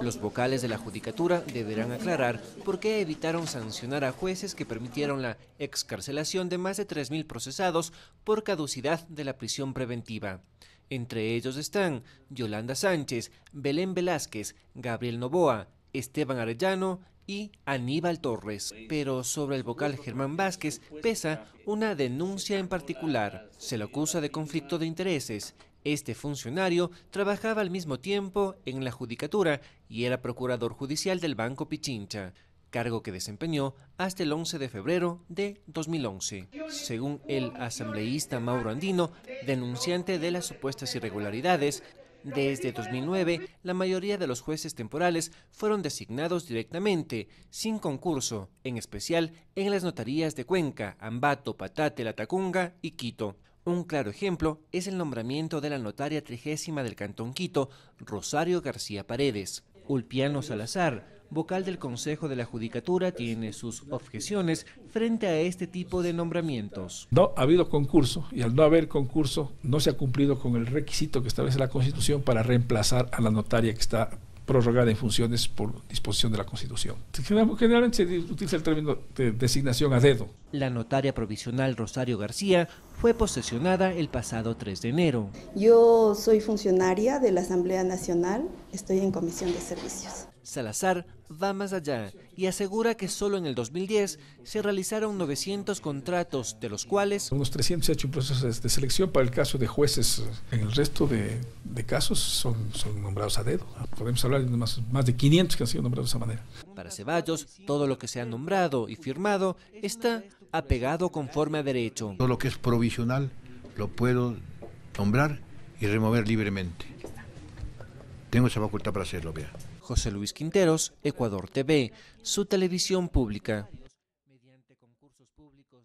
Los vocales de la Judicatura deberán aclarar por qué evitaron sancionar a jueces que permitieron la excarcelación de más de 3.000 procesados por caducidad de la prisión preventiva. Entre ellos están Yolanda Sánchez, Belén Velázquez, Gabriel Novoa, Esteban Arellano y Aníbal Torres. Pero sobre el vocal Germán Vázquez pesa una denuncia en particular. Se le acusa de conflicto de intereses este funcionario trabajaba al mismo tiempo en la Judicatura y era procurador judicial del Banco Pichincha, cargo que desempeñó hasta el 11 de febrero de 2011. Según el asambleísta Mauro Andino, denunciante de las supuestas irregularidades, desde 2009, la mayoría de los jueces temporales fueron designados directamente, sin concurso, en especial en las notarías de Cuenca, Ambato, Patate, Latacunga y Quito. Un claro ejemplo es el nombramiento de la notaria trigésima del Cantón Quito, Rosario García Paredes. Ulpiano Salazar, vocal del Consejo de la Judicatura, tiene sus objeciones frente a este tipo de nombramientos. No ha habido concurso y al no haber concurso no se ha cumplido con el requisito que establece la Constitución para reemplazar a la notaria que está prorrogada en funciones por disposición de la Constitución. Generalmente se utiliza el término de designación a dedo. La notaria provisional Rosario García fue posesionada el pasado 3 de enero. Yo soy funcionaria de la Asamblea Nacional, estoy en comisión de servicios. Salazar va más allá y asegura que solo en el 2010 se realizaron 900 contratos, de los cuales... Unos 308 procesos de selección para el caso de jueces. En el resto de, casos son, son, nombrados a dedo. Podemos hablar de más, más de 500 que han sido nombrados de esa manera. Para Ceballos, todo lo que se ha nombrado y firmado está apegado conforme a derecho. Todo lo que es provisional lo puedo nombrar y remover libremente. Tengo esa facultad para hacerlo, vea. José Luis Quinteros, Ecuador TV, su televisión pública.